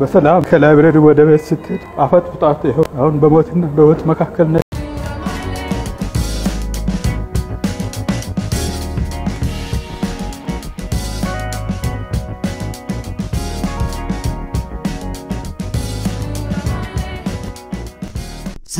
በሰላም ከላይብረሪ ወደ ቤት ስትሄድ አፈት ውጣት። ይኸው አሁን በሞትና በህይወት መካከል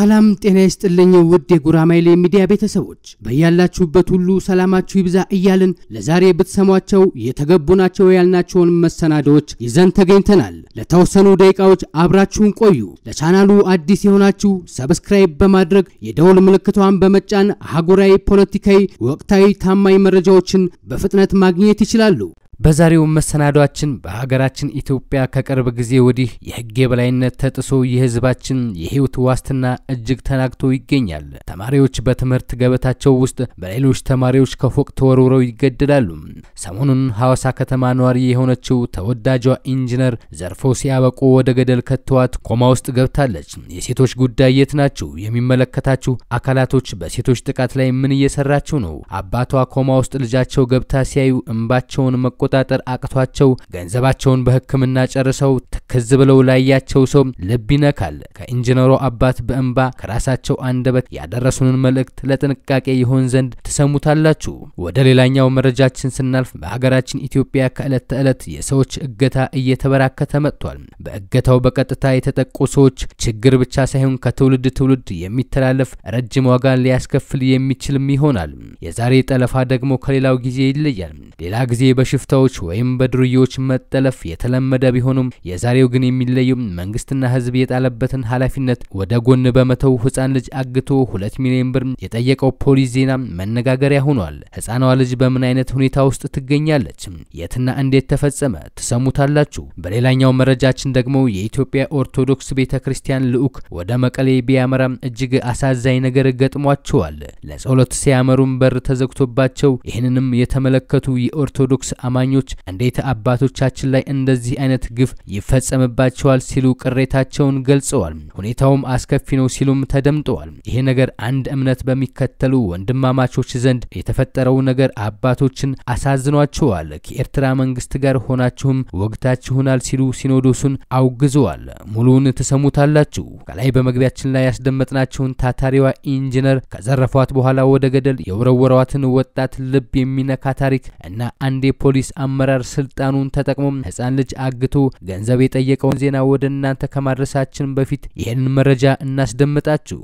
ሰላም ጤና ይስጥልኝ ውድ የጉራማይሌ ሚዲያ ቤተሰቦች በያላችሁበት ሁሉ ሰላማችሁ ይብዛ እያልን ለዛሬ ብትሰሟቸው የተገቡ ናቸው ያልናቸውን መሰናዶዎች ይዘን ተገኝተናል። ለተወሰኑ ደቂቃዎች አብራችሁን ቆዩ። ለቻናሉ አዲስ የሆናችሁ ሰብስክራይብ በማድረግ የደውል ምልክቷን በመጫን አህጉራዊ፣ ፖለቲካዊ፣ ወቅታዊ ታማኝ መረጃዎችን በፍጥነት ማግኘት ይችላሉ። በዛሬው መሰናዷችን በሀገራችን ኢትዮጵያ ከቅርብ ጊዜ ወዲህ የሕግ የበላይነት ተጥሶ የህዝባችን የህይወት ዋስትና እጅግ ተናግቶ ይገኛል። ተማሪዎች በትምህርት ገበታቸው ውስጥ በሌሎች ተማሪዎች ከፎቅ ተወርውረው ይገደላሉ። ሰሞኑን ሐዋሳ ከተማ ነዋሪ የሆነችው ተወዳጇ ኢንጂነር ዘርፎ ሲያበቁ ወደ ገደል ከተዋት ኮማ ውስጥ ገብታለች። የሴቶች ጉዳይ የት ናችሁ? የሚመለከታችሁ አካላቶች በሴቶች ጥቃት ላይ ምን እየሰራችሁ ነው? አባቷ ኮማ ውስጥ ልጃቸው ገብታ ሲያዩ እንባቸውን መቆ መቆጣጠር አቅቷቸው ገንዘባቸውን በሕክምና ጨርሰው ትክዝ ብለው ላያቸው ሰው ልብ ይነካል። ከኢንጂነሩ አባት በእንባ ከራሳቸው አንደበት ያደረሱንን መልእክት ለጥንቃቄ ይሆን ዘንድ ትሰሙታላችሁ። ወደ ሌላኛው መረጃችን ስናልፍ በሀገራችን ኢትዮጵያ ከዕለት ተዕለት የሰዎች እገታ እየተበራከተ መጥቷል። በእገታው በቀጥታ የተጠቁ ሰዎች ችግር ብቻ ሳይሆን ከትውልድ ትውልድ የሚተላለፍ ረጅም ዋጋን ሊያስከፍል የሚችልም ይሆናል። የዛሬ ጠለፋ ደግሞ ከሌላው ጊዜ ይለያል። ሌላ ጊዜ በሽፍት በሽታዎች ወይም በድርዮች መጠለፍ የተለመደ ቢሆኑም የዛሬው ግን የሚለየው መንግስትና ህዝብ የጣለበትን ኃላፊነት ወደ ጎን በመተው ህፃን ልጅ አግቶ ሁለት ሚሊዮን ብር የጠየቀው ፖሊስ ዜና መነጋገሪያ ሆኗል። ህፃኗ ልጅ በምን አይነት ሁኔታ ውስጥ ትገኛለች? የትና እንዴት ተፈጸመ? ትሰሙታላችሁ። በሌላኛው መረጃችን ደግሞ የኢትዮጵያ ኦርቶዶክስ ቤተ ክርስቲያን ልዑክ ወደ መቀሌ ቢያመራ እጅግ አሳዛኝ ነገር ገጥሟቸዋል። ለጸሎት ሲያመሩም በር ተዘግቶባቸው ይህንንም የተመለከቱ የኦርቶዶክስ አማ አማኞች እንዴት አባቶቻችን ላይ እንደዚህ አይነት ግፍ ይፈጸምባቸዋል ሲሉ ቅሬታቸውን ገልጸዋል። ሁኔታውም አስከፊ ነው ሲሉም ተደምጠዋል። ይሄ ነገር አንድ እምነት በሚከተሉ ወንድማማቾች ዘንድ የተፈጠረው ነገር አባቶችን አሳዝኗቸዋል። ከኤርትራ መንግስት ጋር ሆናችሁም ወግታችሁናል ሲሉ ሲኖዶሱን አውግዘዋል። ሙሉውን ትሰሙታላችሁ። ከላይ በመግቢያችን ላይ ያስደመጥናቸውን ታታሪዋ ኢንጂነር ከዘረፏት በኋላ ወደ ገደል የወረወሯትን ወጣት ልብ የሚነካ ታሪክ እና አንዴ ፖሊስ አመራር ስልጣኑን ተጠቅሞ ህፃን ልጅ አግቶ ገንዘብ የጠየቀውን ዜና ወደ እናንተ ከማድረሳችን በፊት ይህንን መረጃ እናስደምጣችሁ።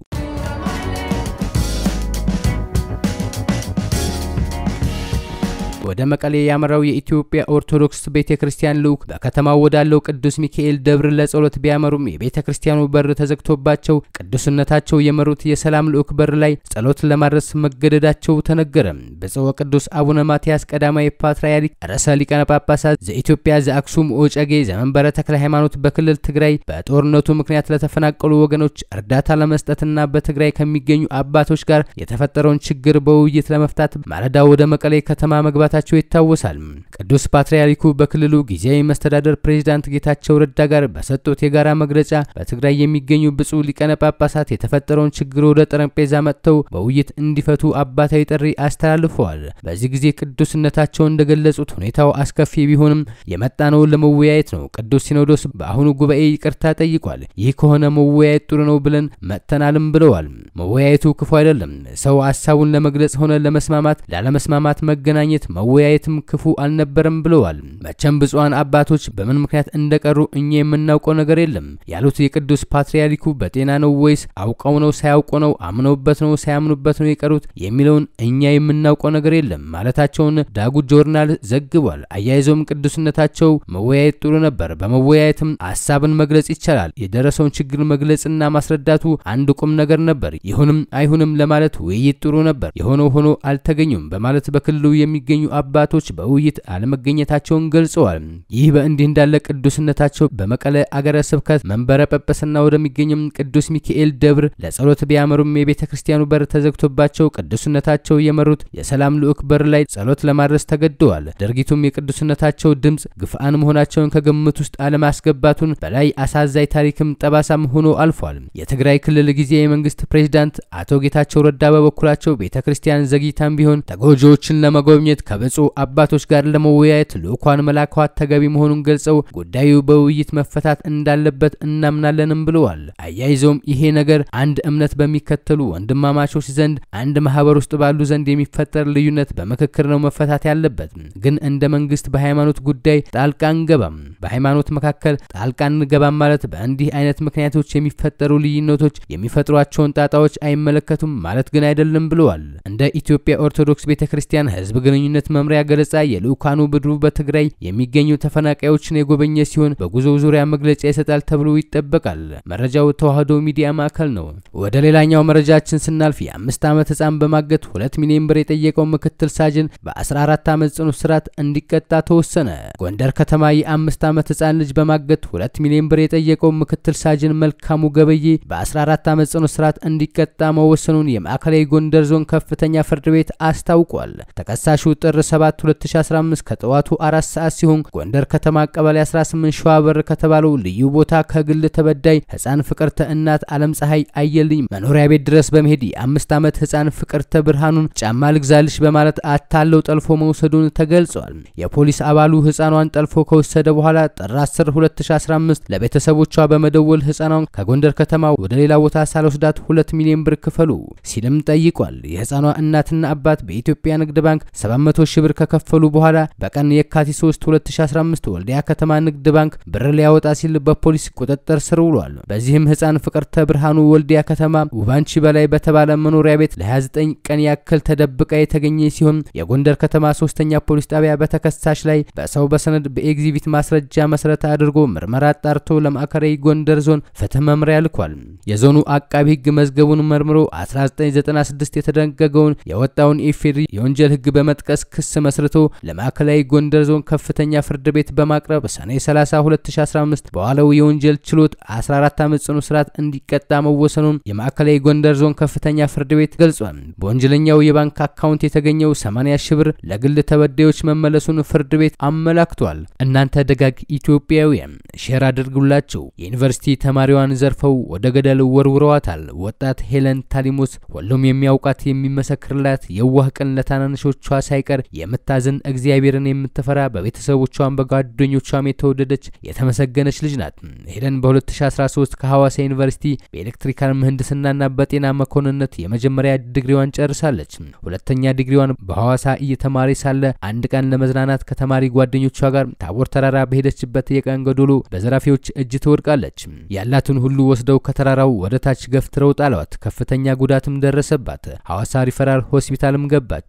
ወደ መቀሌ ያመራው የኢትዮጵያ ኦርቶዶክስ ቤተ ክርስቲያን ልዑክ በከተማው ወዳለው ቅዱስ ሚካኤል ደብር ለጸሎት ቢያመሩም የቤተ ክርስቲያኑ በር ተዘግቶባቸው ቅዱስነታቸው የመሩት የሰላም ልዑክ በር ላይ ጸሎት ለማድረስ መገደዳቸው ተነገረ። ብፁዕ ወቅዱስ አቡነ ማትያስ ቀዳማዊ ፓትርያርክ ርዕሰ ሊቃነ ጳጳሳት ዘኢትዮጵያ ዘአክሱም ወዕጨጌ ዘመንበረ ተክለ ሃይማኖት በክልል ትግራይ በጦርነቱ ምክንያት ለተፈናቀሉ ወገኖች እርዳታ ለመስጠትና በትግራይ ከሚገኙ አባቶች ጋር የተፈጠረውን ችግር በውይይት ለመፍታት ማለዳ ወደ መቀሌ ከተማ መግባት መግባታቸው ይታወሳል። ቅዱስ ፓትርያርኩ በክልሉ ጊዜያዊ መስተዳደር ፕሬዚዳንት ጌታቸው ረዳ ጋር በሰጡት የጋራ መግለጫ በትግራይ የሚገኙ ብፁዕ ሊቀነ ጳጳሳት የተፈጠረውን ችግር ወደ ጠረጴዛ መጥተው በውይይት እንዲፈቱ አባታዊ ጥሪ አስተላልፈዋል። በዚህ ጊዜ ቅዱስነታቸው እንደገለጹት ሁኔታው አስከፊ ቢሆንም የመጣነውን ለመወያየት ነው። ቅዱስ ሲኖዶስ በአሁኑ ጉባኤ ይቅርታ ጠይቋል። ይህ ከሆነ መወያየት ጥሩ ነው ብለን መጥተናልም ብለዋል። መወያየቱ ክፉ አይደለም። ሰው ሀሳቡን ለመግለጽ ሆነ ለመስማማት ላለመስማማት መገናኘት መወያየትም ክፉ አልነበረም ብለዋል። መቼም ብፁዓን አባቶች በምን ምክንያት እንደቀሩ እኛ የምናውቀው ነገር የለም ያሉት የቅዱስ ፓትርያርኩ በጤና ነው ወይስ አውቀው ነው ሳያውቁ ነው አምነውበት ነው ሳያምኑበት ነው የቀሩት የሚለውን እኛ የምናውቀው ነገር የለም ማለታቸውን ዳጉ ጆርናል ዘግቧል። አያይዘውም ቅዱስነታቸው መወያየት ጥሩ ነበር፣ በመወያየትም ሀሳብን መግለጽ ይቻላል። የደረሰውን ችግር መግለጽና ማስረዳቱ አንድ ቁም ነገር ነበር። ይሁንም አይሁንም ለማለት ውይይት ጥሩ ነበር፣ የሆነው ሆኖ አልተገኙም በማለት በክልሉ የሚገኙ አባቶች በውይይት አለመገኘታቸውን ገልጸዋል። ይህ በእንዲህ እንዳለ ቅዱስነታቸው በመቀለ አገረ ስብከት መንበረ ጵጵስና ወደሚገኘም ቅዱስ ሚካኤል ደብር ለጸሎት ቢያመሩም የቤተ ክርስቲያኑ በር ተዘግቶባቸው ቅዱስነታቸው የመሩት የሰላም ልዑክ በር ላይ ጸሎት ለማድረስ ተገደዋል። ድርጊቱም የቅዱስነታቸው ድምፅ ግፍአን መሆናቸውን ከግምት ውስጥ አለማስገባቱን በላይ አሳዛኝ ታሪክም ጠባሳም ሆኖ አልፏል። የትግራይ ክልል ጊዜያዊ መንግስት ፕሬዚዳንት አቶ ጌታቸው ረዳ በበኩላቸው ቤተ ክርስቲያን ዘግይታም ቢሆን ተጎጂዎችን ለመጎብኘት ከብፁዕ አባቶች ጋር ለመወያየት ልኡኳን መላኳት ተገቢ መሆኑን ገልጸው ጉዳዩ በውይይት መፈታት እንዳለበት እናምናለንም ብለዋል። አያይዘውም ይሄ ነገር አንድ እምነት በሚከተሉ ወንድማማቾች ዘንድ አንድ ማህበር ውስጥ ባሉ ዘንድ የሚፈጠር ልዩነት በምክክር ነው መፈታት ያለበት። ግን እንደ መንግስት በሃይማኖት ጉዳይ ጣልቃ እንገባም። በሃይማኖት መካከል ጣልቃ እንገባም ማለት በእንዲህ አይነት ምክንያቶች የሚፈጠሩ ልዩነቶች የሚፈጥሯቸውን ጣጣዎች አይመለከቱም ማለት ግን አይደለም ብለዋል። እንደ ኢትዮጵያ ኦርቶዶክስ ቤተ ክርስቲያን ህዝብ ግንኙነት ደህንነት መምሪያ ገለጻ የልኡካኑ ቡድኑ በትግራይ የሚገኙ ተፈናቃዮችን የጎበኘ ሲሆን በጉዞ ዙሪያ መግለጫ ይሰጣል ተብሎ ይጠበቃል። መረጃው ተዋህዶ ሚዲያ ማዕከል ነው። ወደ ሌላኛው መረጃችን ስናልፍ የአምስት ዓመት ህፃን በማገት ሁለት ሚሊዮን ብር የጠየቀው ምክትል ሳጅን በ14 ዓመት ጽኑ እስራት እንዲቀጣ ተወሰነ። ጎንደር ከተማ የአምስት ዓመት ህፃን ልጅ በማገት ሁለት ሚሊዮን ብር የጠየቀው ምክትል ሳጅን መልካሙ ገበዬ በ14 ዓመት ጽኑ እስራት እንዲቀጣ መወሰኑን የማዕከላዊ ጎንደር ዞን ከፍተኛ ፍርድ ቤት አስታውቋል። ተከሳሹ ጥር ጥር 7 2015 ከጠዋቱ አራት ሰዓት ሲሆን ጎንደር ከተማ ቀበሌ 18 በር ከተባለው ልዩ ቦታ ከግል ተበዳይ ህፃን ፍቅርተ እናት አለም ፀሐይ አየልኝ መኖሪያ ቤት ድረስ በመሄድ የአምስት ዓመት ህፃን ፍቅርተ ብርሃኑን ጫማ ልግዛልሽ በማለት አታለው ጠልፎ መውሰዱን ተገልጿል። የፖሊስ አባሉ ህፃኗን ጠልፎ ከወሰደ በኋላ ጥር 10 2015 ለቤተሰቦቿ በመደወል ህፃኗን ከጎንደር ከተማ ወደ ሌላ ቦታ ሳልወስዳት ሁለት ሚሊዮን ብር ክፈሉ ሲልም ጠይቋል። የህፃኗ እናትና አባት በኢትዮጵያ ንግድ ባንክ 700 ሺህ ብር ከከፈሉ በኋላ በቀን የካቲት 3 2015 ወልዲያ ከተማ ንግድ ባንክ ብር ሊያወጣ ሲል በፖሊስ ቁጥጥር ስር ውሏል። በዚህም ህፃን ፍቅርተ ብርሃኑ ወልዲያ ከተማ ውባንቺ በላይ በተባለ መኖሪያ ቤት ለ29 ቀን ያክል ተደብቃ የተገኘ ሲሆን የጎንደር ከተማ ሶስተኛ ፖሊስ ጣቢያ በተከሳሽ ላይ በሰው በሰነድ በኤግዚቢት ማስረጃ መሰረት አድርጎ ምርመራ አጣርቶ ለማዕከላዊ ጎንደር ዞን ፍትህ መምሪያ ልኳል። የዞኑ አቃቢ ህግ መዝገቡን መርምሮ 1996 የተደነገገውን የወጣውን ኢፌድሪ የወንጀል ህግ በመጥቀስ ክስ መስርቶ ለማዕከላዊ ጎንደር ዞን ከፍተኛ ፍርድ ቤት በማቅረብ በሰኔ 30 2015 በዋለው የወንጀል ችሎት 14 ዓመት ጽኑ እስራት እንዲቀጣ መወሰኑን የማዕከላዊ ጎንደር ዞን ከፍተኛ ፍርድ ቤት ገልጿል። በወንጀለኛው የባንክ አካውንት የተገኘው 80 ሺህ ብር ለግል ተበዳዮች መመለሱን ፍርድ ቤት አመላክቷል። እናንተ ደጋግ ኢትዮጵያውያን ሼር አድርጉላቸው። የዩኒቨርሲቲ ተማሪዋን ዘርፈው ወደ ገደል ወርውረዋታል። ወጣት ሄለን ታሊሞስ ሁሉም የሚያውቃት የሚመሰክርላት የዋህ ቀን ለታናናሾቿ ሳይቀር ነገር የምታዝን እግዚአብሔርን የምትፈራ በቤተሰቦቿም በጓደኞቿም የተወደደች የተመሰገነች ልጅ ናት። ሄለን በ2013 ከሐዋሳ ዩኒቨርሲቲ በኤሌክትሪካል ምህንድስናና በጤና መኮንነት የመጀመሪያ ዲግሪዋን ጨርሳለች። ሁለተኛ ዲግሪዋን በሐዋሳ እየተማሪ ሳለ አንድ ቀን ለመዝናናት ከተማሪ ጓደኞቿ ጋር ታቦር ተራራ በሄደችበት የቀን ገዶሎ በዘራፊዎች እጅ ትወድቃለች። ያላትን ሁሉ ወስደው ከተራራው ወደ ታች ገፍትረው ጣሏት። ከፍተኛ ጉዳትም ደረሰባት። ሐዋሳ ሪፈራል ሆስፒታልም ገባች።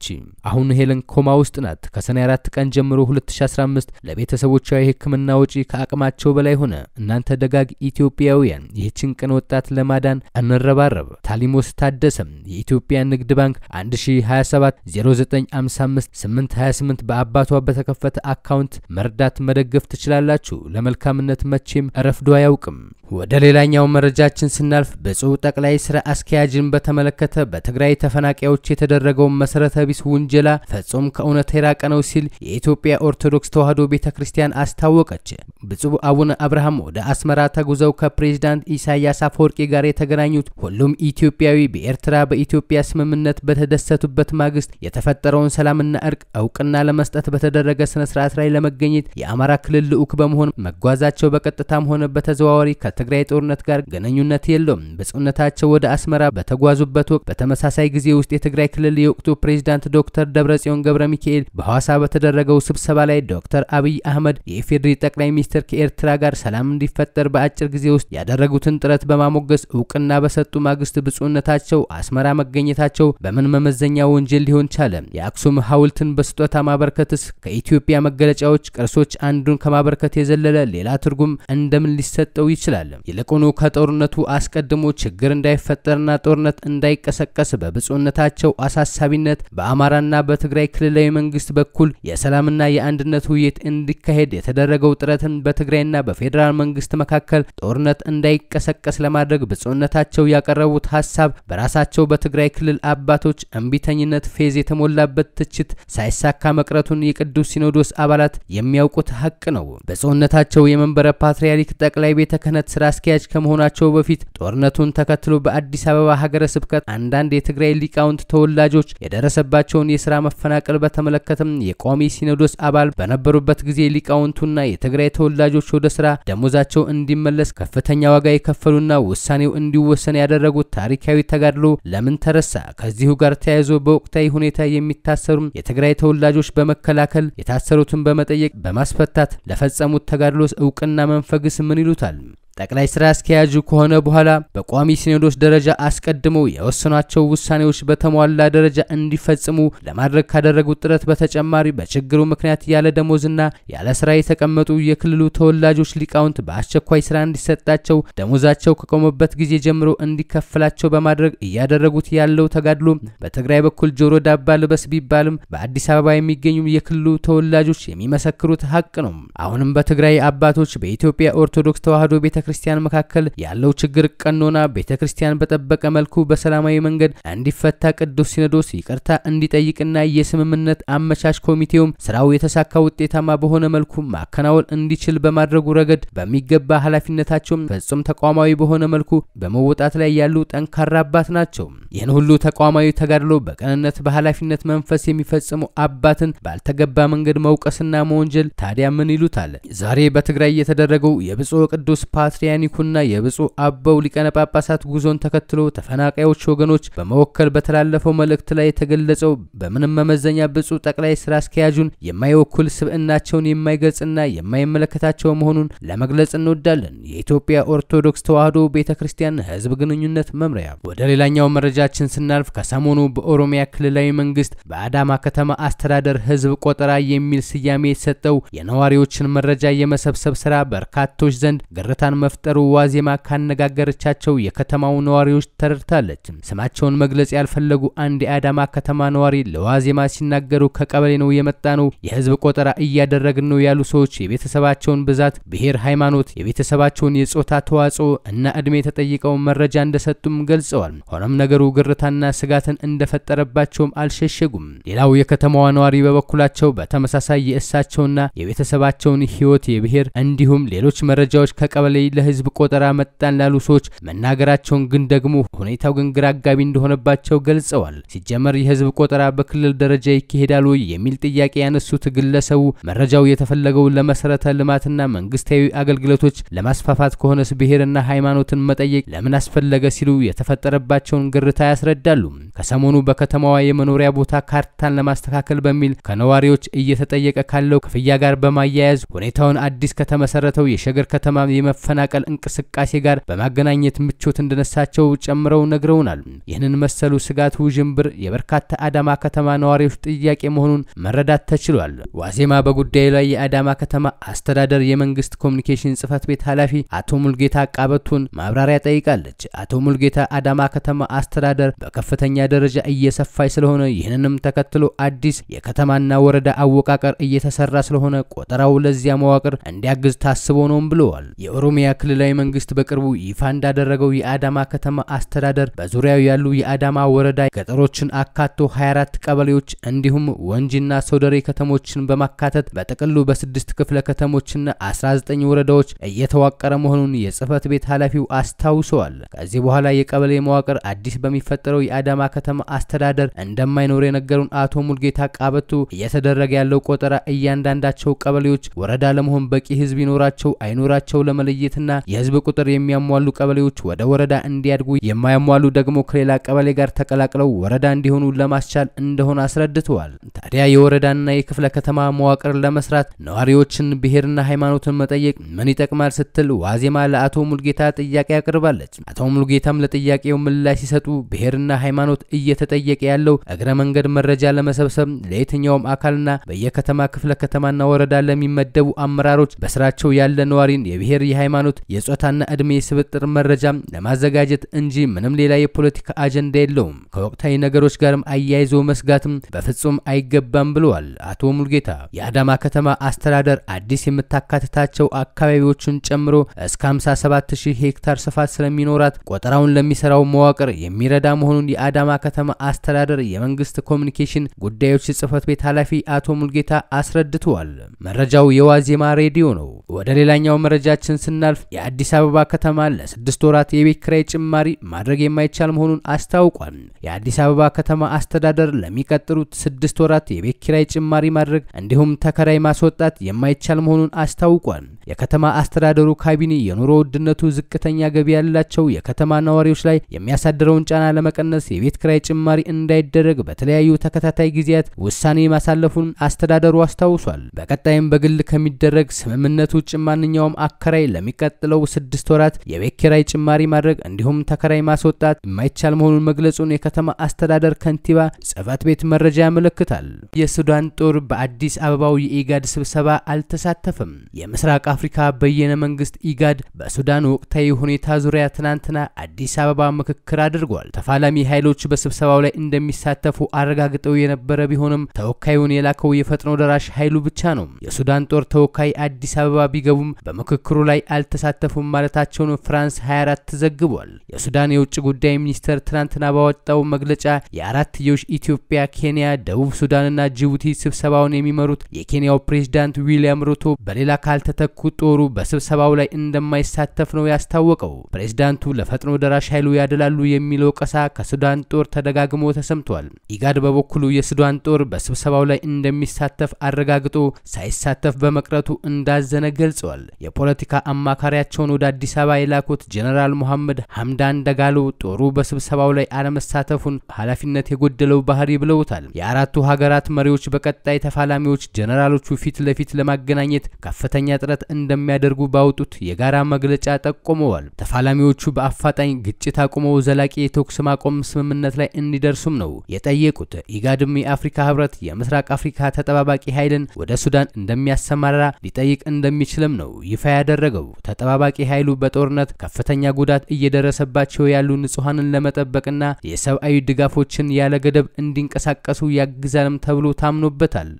አሁን ሄለን ኮማ ውስጥ ናት። ከሰኔ አራት ቀን ጀምሮ 2015 ለቤተሰቦቿ የህክምና ወጪ ከአቅማቸው በላይ ሆነ። እናንተ ደጋግ ኢትዮጵያውያን ይህችን ቀን ወጣት ለማዳን እንረባረብ። ታሊሞስ ታደሰም የኢትዮጵያ ንግድ ባንክ 10270955 በአባቷ በተከፈተ አካውንት መርዳት መደገፍ ትችላላችሁ። ለመልካምነት መቼም ረፍዶ አያውቅም። ወደ ሌላኛው መረጃችን ስናልፍ ብፁዕ ጠቅላይ ስራ አስኪያጅን በተመለከተ በትግራይ ተፈናቃዮች የተደረገውን መሰረተ ቢስ ውንጀላ ፈጽሞ ፍጹም ከእውነት የራቀ ነው ሲል የኢትዮጵያ ኦርቶዶክስ ተዋሕዶ ቤተ ክርስቲያን አስታወቀች። ብፁዕ አቡነ አብርሃም ወደ አስመራ ተጉዘው ከፕሬዝዳንት ኢሳያስ አፈወርቂ ጋር የተገናኙት ሁሉም ኢትዮጵያዊ በኤርትራ በኢትዮጵያ ስምምነት በተደሰቱበት ማግስት የተፈጠረውን ሰላምና እርቅ እውቅና ለመስጠት በተደረገ ስነ ስርዓት ላይ ለመገኘት የአማራ ክልል ልዑክ በመሆን መጓዛቸው በቀጥታም ሆነ በተዘዋዋሪ ከትግራይ ጦርነት ጋር ግንኙነት የለውም። ብፁዕነታቸው ወደ አስመራ በተጓዙበት ወቅት በተመሳሳይ ጊዜ ውስጥ የትግራይ ክልል የወቅቱ ፕሬዝዳንት ዶክተር ደብረጽዮን ገብረ ገብረ ሚካኤል በሐዋሳ በተደረገው ስብሰባ ላይ ዶክተር አብይ አህመድ የኢፌዴሪ ጠቅላይ ሚኒስትር ከኤርትራ ጋር ሰላም እንዲፈጠር በአጭር ጊዜ ውስጥ ያደረጉትን ጥረት በማሞገስ እውቅና በሰጡ ማግስት ብፁዕነታቸው አስመራ መገኘታቸው በምን መመዘኛ ወንጀል ሊሆን ቻለ? የአክሱም ሐውልትን በስጦታ ማበርከትስ ከኢትዮጵያ መገለጫዎች ቅርሶች አንዱን ከማበርከት የዘለለ ሌላ ትርጉም እንደምን ሊሰጠው ይችላል? ይልቁኑ ከጦርነቱ አስቀድሞ ችግር እንዳይፈጠርና ጦርነት እንዳይቀሰቀስ በብፁዕነታቸው አሳሳቢነት በአማራና በትግራይ ክልል ክልላዊ መንግስት በኩል የሰላምና የአንድነት ውይይት እንዲካሄድ የተደረገው ጥረትን በትግራይና በፌዴራል መንግስት መካከል ጦርነት እንዳይቀሰቀስ ለማድረግ ብፁዕነታቸው ያቀረቡት ሀሳብ በራሳቸው በትግራይ ክልል አባቶች እምቢተኝነት ፌዝ የተሞላበት ትችት ሳይሳካ መቅረቱን የቅዱስ ሲኖዶስ አባላት የሚያውቁት ሀቅ ነው። ብፁዕነታቸው የመንበረ ፓትርያርክ ጠቅላይ ቤተ ክህነት ስራ አስኪያጅ ከመሆናቸው በፊት ጦርነቱን ተከትሎ በአዲስ አበባ ሀገረ ስብከት አንዳንድ የትግራይ ሊቃውንት ተወላጆች የደረሰባቸውን የስራ መፈናቀል በተመለከተም የቋሚ ሲኖዶስ አባል በነበሩበት ጊዜ ሊቃውንቱና የትግራይ ተወላጆች ወደ ስራ ደሞዛቸው እንዲመለስ ከፍተኛ ዋጋ የከፈሉና ውሳኔው እንዲወሰን ያደረጉት ታሪካዊ ተጋድሎ ለምን ተረሳ? ከዚሁ ጋር ተያይዞ በወቅታዊ ሁኔታ የሚታሰሩም የትግራይ ተወላጆች በመከላከል የታሰሩትን በመጠየቅ በማስፈታት ለፈጸሙት ተጋድሎ እውቅና መንፈግስ ምን ይሉታል? ጠቅላይ ስራ አስኪያጁ ከሆነ በኋላ በቋሚ ሲኖዶች ደረጃ አስቀድመው የወሰኗቸው ውሳኔዎች በተሟላ ደረጃ እንዲፈጽሙ ለማድረግ ካደረጉት ጥረት በተጨማሪ በችግሩ ምክንያት ያለ ደሞዝና ያለ ስራ የተቀመጡ የክልሉ ተወላጆች ሊቃውንት በአስቸኳይ ስራ እንዲሰጣቸው ደሞዛቸው ከቆመበት ጊዜ ጀምሮ እንዲከፈላቸው በማድረግ እያደረጉት ያለው ተጋድሎ በትግራይ በኩል ጆሮ ዳባ ልበስ ቢባልም በአዲስ አበባ የሚገኙ የክልሉ ተወላጆች የሚመሰክሩት ሀቅ ነው። አሁንም በትግራይ አባቶች በኢትዮጵያ ኦርቶዶክስ ተዋህዶ ቤተ ክርስቲያን መካከል ያለው ችግር ቀኖና ቤተ ክርስቲያን በጠበቀ መልኩ በሰላማዊ መንገድ እንዲፈታ ቅዱስ ሲኖዶስ ይቅርታ እንዲጠይቅና የስምምነት አመቻች ኮሚቴውም ስራው የተሳካ ውጤታማ በሆነ መልኩ ማከናወን እንዲችል በማድረጉ ረገድ በሚገባ ኃላፊነታቸውም ፍጹም ተቋማዊ በሆነ መልኩ በመወጣት ላይ ያሉ ጠንካራ አባት ናቸው። ይህን ሁሉ ተቋማዊ ተጋድሎ በቅንነት በኃላፊነት መንፈስ የሚፈጽሙ አባትን ባልተገባ መንገድ መውቀስና መወንጀል ታዲያ ምን ይሉታል? ዛሬ በትግራይ የተደረገው የብፁዕ ቅዱስ ፓት የፓትርያርኩና የብፁዕ አበው ሊቀነ ጳጳሳት ጉዞን ተከትሎ ተፈናቃዮች ወገኖች በመወከል በተላለፈው መልእክት ላይ የተገለጸው በምንም መመዘኛ ብፁዕ ጠቅላይ ስራ አስኪያጁን የማይወክል ስብዕናቸውን የማይገልጽና የማይመለከታቸው መሆኑን ለመግለጽ እንወዳለን። የኢትዮጵያ ኦርቶዶክስ ተዋሕዶ ቤተ ክርስቲያን ህዝብ ግንኙነት መምሪያ። ወደ ሌላኛው መረጃችን ስናልፍ ከሰሞኑ በኦሮሚያ ክልላዊ መንግስት በአዳማ ከተማ አስተዳደር ህዝብ ቆጠራ የሚል ስያሜ የተሰጠው የነዋሪዎችን መረጃ የመሰብሰብ ስራ በርካቶች ዘንድ ግርታን መፍጠሩ ዋዜማ ካነጋገረቻቸው የከተማው ነዋሪዎች ተረድታለች። ስማቸውን መግለጽ ያልፈለጉ አንድ የአዳማ ከተማ ነዋሪ ለዋዜማ ሲናገሩ ከቀበሌ ነው የመጣ ነው፣ የህዝብ ቆጠራ እያደረግን ነው ያሉ ሰዎች የቤተሰባቸውን ብዛት፣ ብሔር፣ ሃይማኖት፣ የቤተሰባቸውን የጾታ ተዋጽኦ እና እድሜ ተጠይቀው መረጃ እንደሰጡም ገልጸዋል። ሆኖም ነገሩ ግርታና ስጋትን እንደፈጠረባቸውም አልሸሸጉም። ሌላው የከተማዋ ነዋሪ በበኩላቸው በተመሳሳይ የእሳቸውና የቤተሰባቸውን ህይወት፣ የብሔር እንዲሁም ሌሎች መረጃዎች ከቀበሌ ለህዝብ ቆጠራ መጣን ላሉ ሰዎች መናገራቸውን ግን ደግሞ ሁኔታው ግን ግራ አጋቢ እንደሆነባቸው ገልጸዋል። ሲጀመር የህዝብ ቆጠራ በክልል ደረጃ ይካሄዳል ወይ የሚል ጥያቄ ያነሱት ግለሰቡ መረጃው የተፈለገው ለመሰረተ ልማትና መንግስታዊ አገልግሎቶች ለማስፋፋት ከሆነስ ብሔርና ሃይማኖትን መጠየቅ ለምን አስፈለገ ሲሉ የተፈጠረባቸውን ግርታ ያስረዳሉ። ከሰሞኑ በከተማዋ የመኖሪያ ቦታ ካርታን ለማስተካከል በሚል ከነዋሪዎች እየተጠየቀ ካለው ክፍያ ጋር በማያያዝ ሁኔታውን አዲስ ከተመሰረተው የሸገር ከተማ የመፈና መፈናቀል እንቅስቃሴ ጋር በማገናኘት ምቾት እንደነሳቸው ጨምረው ነግረውናል። ይህንን መሰሉ ስጋት ውዥንብር የበርካታ አዳማ ከተማ ነዋሪዎች ጥያቄ መሆኑን መረዳት ተችሏል። ዋዜማ በጉዳዩ ላይ የአዳማ ከተማ አስተዳደር የመንግስት ኮሚኒኬሽን ጽህፈት ቤት ኃላፊ አቶ ሙልጌታ ቃበቱን ማብራሪያ ጠይቃለች። አቶ ሙልጌታ አዳማ ከተማ አስተዳደር በከፍተኛ ደረጃ እየሰፋይ ስለሆነ ይህንንም ተከትሎ አዲስ የከተማና ወረዳ አወቃቀር እየተሰራ ስለሆነ ቆጠራው ለዚያ መዋቅር እንዲያግዝ ታስቦ ነውም ብለዋል። የኦሮሚያ የኦሮሚያ ክልላዊ መንግስት በቅርቡ ይፋ እንዳደረገው የአዳማ ከተማ አስተዳደር በዙሪያው ያሉ የአዳማ ወረዳ ገጠሮችን አካቶ 24 ቀበሌዎች እንዲሁም ወንጂና ሶደሬ ከተሞችን በማካተት በጥቅሉ በስድስት ክፍለ ከተሞችና 19 ወረዳዎች እየተዋቀረ መሆኑን የጽህፈት ቤት ኃላፊው አስታውሰዋል። ከዚህ በኋላ የቀበሌ መዋቅር አዲስ በሚፈጠረው የአዳማ ከተማ አስተዳደር እንደማይኖር የነገሩን አቶ ሙልጌታ ቃበቱ እየተደረገ ያለው ቆጠራ እያንዳንዳቸው ቀበሌዎች ወረዳ ለመሆን በቂ ህዝብ ይኖራቸው አይኖራቸው ለመለየት ማደራጀትና የህዝብ ቁጥር የሚያሟሉ ቀበሌዎች ወደ ወረዳ እንዲያድጉ የማያሟሉ ደግሞ ከሌላ ቀበሌ ጋር ተቀላቅለው ወረዳ እንዲሆኑ ለማስቻል እንደሆነ አስረድተዋል። ታዲያ የወረዳና የክፍለ ከተማ መዋቅር ለመስራት ነዋሪዎችን ብሔርና ሃይማኖትን መጠየቅ ምን ይጠቅማል ስትል ዋዜማ ለአቶ ሙልጌታ ጥያቄ አቅርባለች። አቶ ሙልጌታም ለጥያቄው ምላሽ ሲሰጡ ብሔርና ሃይማኖት እየተጠየቀ ያለው እግረ መንገድ መረጃ ለመሰብሰብ ለየትኛውም አካልና በየከተማ ክፍለ ከተማና ወረዳ ለሚመደቡ አመራሮች በስራቸው ያለ ነዋሪን የብሔር የሃይማኖት ላሉት የጾታና እድሜ ስብጥር መረጃ ለማዘጋጀት እንጂ ምንም ሌላ የፖለቲካ አጀንዳ የለውም። ከወቅታዊ ነገሮች ጋርም አያይዞ መስጋትም በፍጹም አይገባም ብለዋል አቶ ሙልጌታ። የአዳማ ከተማ አስተዳደር አዲስ የምታካትታቸው አካባቢዎችን ጨምሮ እስከ 57000 ሄክታር ስፋት ስለሚኖራት ቆጠራውን ለሚሰራው መዋቅር የሚረዳ መሆኑን የአዳማ ከተማ አስተዳደር የመንግስት ኮሚኒኬሽን ጉዳዮች ጽህፈት ቤት ኃላፊ አቶ ሙልጌታ አስረድተዋል። መረጃው የዋዜማ ሬዲዮ ነው። ወደ ሌላኛው መረጃችን ስናልፍ ሲያልፍ የአዲስ አበባ ከተማ ለስድስት ወራት የቤት ክራይ ጭማሪ ማድረግ የማይቻል መሆኑን አስታውቋል። የአዲስ አበባ ከተማ አስተዳደር ለሚቀጥሉት ስድስት ወራት የቤት ኪራይ ጭማሪ ማድረግ እንዲሁም ተከራይ ማስወጣት የማይቻል መሆኑን አስታውቋል። የከተማ አስተዳደሩ ካቢኔ የኑሮ ውድነቱ ዝቅተኛ ገቢ ያላቸው የከተማ ነዋሪዎች ላይ የሚያሳድረውን ጫና ለመቀነስ የቤት ክራይ ጭማሪ እንዳይደረግ በተለያዩ ተከታታይ ጊዜያት ውሳኔ ማሳለፉን አስተዳደሩ አስታውሷል። በቀጣይም በግል ከሚደረግ ስምምነት ውጭ ማንኛውም አከራይ ለሚቀ በሚቀጥለው ስድስት ወራት የቤት ኪራይ ጭማሪ ማድረግ እንዲሁም ተከራይ ማስወጣት የማይቻል መሆኑን መግለጹን የከተማ አስተዳደር ከንቲባ ጽህፈት ቤት መረጃ ያመለክታል። የሱዳን ጦር በአዲስ አበባው የኢጋድ ስብሰባ አልተሳተፈም። የምስራቅ አፍሪካ በየነ መንግስት ኢጋድ በሱዳን ወቅታዊ ሁኔታ ዙሪያ ትናንትና አዲስ አበባ ምክክር አድርጓል። ተፋላሚ ኃይሎች በስብሰባው ላይ እንደሚሳተፉ አረጋግጠው የነበረ ቢሆንም ተወካዩን የላከው የፈጥኖ ደራሽ ኃይሉ ብቻ ነው። የሱዳን ጦር ተወካይ አዲስ አበባ ቢገቡም በምክክሩ ላይ አል አልተሳተፉም ማለታቸውን ፍራንስ 24 ዘግቧል። የሱዳን የውጭ ጉዳይ ሚኒስተር ትናንትና ባወጣው መግለጫ የአራትዮሽ ኢትዮጵያ፣ ኬንያ፣ ደቡብ ሱዳንና ጅቡቲ ስብሰባውን የሚመሩት የኬንያው ፕሬዝዳንት ዊሊያም ሩቶ በሌላ ካልተተኩ ጦሩ በስብሰባው ላይ እንደማይሳተፍ ነው ያስታወቀው። ፕሬዝዳንቱ ለፈጥኖ ደራሽ ኃይሉ ያደላሉ የሚለው ቀሳ ከሱዳን ጦር ተደጋግሞ ተሰምቷል። ኢጋድ በበኩሉ የሱዳን ጦር በስብሰባው ላይ እንደሚሳተፍ አረጋግጦ ሳይሳተፍ በመቅረቱ እንዳዘነ ገልጿል። የፖለቲካ አማካ አማካሪያቸውን ወደ አዲስ አበባ የላኩት ጀነራል መሐመድ ሐምዳን ደጋሎ ጦሩ በስብሰባው ላይ አለመሳተፉን ኃላፊነት የጎደለው ባህሪ ብለውታል። የአራቱ ሀገራት መሪዎች በቀጣይ ተፋላሚዎች ጀነራሎቹ ፊት ለፊት ለማገናኘት ከፍተኛ ጥረት እንደሚያደርጉ ባወጡት የጋራ መግለጫ ጠቁመዋል። ተፋላሚዎቹ በአፋጣኝ ግጭት አቁመው ዘላቂ የተኩስ ማቆም ስምምነት ላይ እንዲደርሱም ነው የጠየቁት። ኢጋድም የአፍሪካ ህብረት የምስራቅ አፍሪካ ተጠባባቂ ኃይልን ወደ ሱዳን እንደሚያሰማራ ሊጠይቅ እንደሚችልም ነው ይፋ ያደረገው። ተጠባባቂ ኃይሉ በጦርነት ከፍተኛ ጉዳት እየደረሰባቸው ያሉ ንጹሐንን ለመጠበቅና የሰብአዊ ድጋፎችን ያለ ገደብ እንዲንቀሳቀሱ ያግዛልም ተብሎ ታምኖበታል።